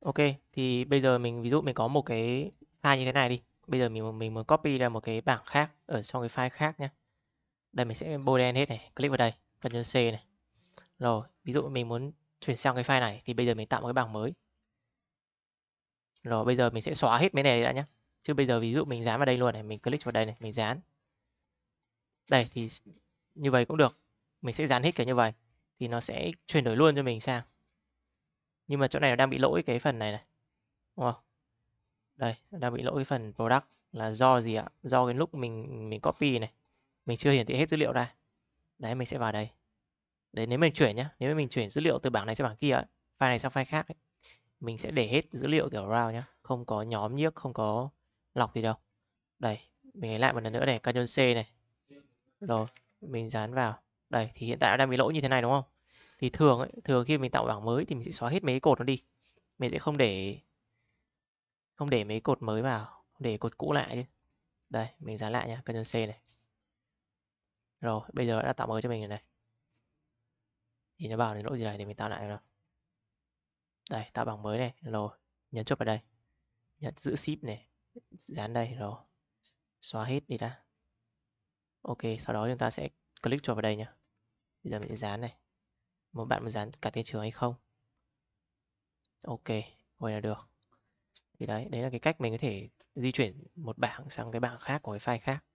Ok, thì bây giờ mình ví dụ mình có một cái file như thế này đi. Bây giờ mình mình muốn copy ra một cái bảng khác ở trong cái file khác nhé. Đây mình sẽ bôi đen hết này, click vào đây, Ctrl C này. Rồi, ví dụ mình muốn chuyển sang cái file này thì bây giờ mình tạo một cái bảng mới. Rồi bây giờ mình sẽ xóa hết mấy này đã nhé. Chứ bây giờ ví dụ mình dán vào đây luôn này, mình click vào đây này, mình dán. Đây thì như vậy cũng được. Mình sẽ dán hết cả như vậy thì nó sẽ chuyển đổi luôn cho mình sang nhưng mà chỗ này nó đang bị lỗi cái phần này này đúng không đây đang bị lỗi cái phần product là do gì ạ do cái lúc mình mình copy này mình chưa hiển thị hết dữ liệu ra đấy mình sẽ vào đây đấy nếu mình chuyển nhá nếu mình chuyển dữ liệu từ bảng này sang bảng kia ấy, file này sang file khác ấy, mình sẽ để hết dữ liệu kiểu raw nhá không có nhóm nhiếc không có lọc gì đâu đây mình lấy lại một lần nữa này Ctrl C này rồi mình dán vào đây thì hiện tại đang bị lỗi như thế này đúng không thì thường ấy, thường khi mình tạo bảng mới thì mình sẽ xóa hết mấy cột nó đi mình sẽ không để không để mấy cột mới vào không để cột cũ lại chứ đây mình dán lại nhá Ctrl C này rồi bây giờ đã tạo mới cho mình rồi này thì nó bảo đến lỗi gì này để mình tạo lại nào đây tạo bảng mới này rồi nhấn chốt vào đây nhấn giữ ship này dán đây rồi xóa hết đi đã ok sau đó chúng ta sẽ click chuột vào đây nhá bây giờ mình sẽ dán này một bạn muốn dán cả tên trường hay không ok vậy là được thì đấy đấy là cái cách mình có thể di chuyển một bảng sang cái bảng khác của cái file khác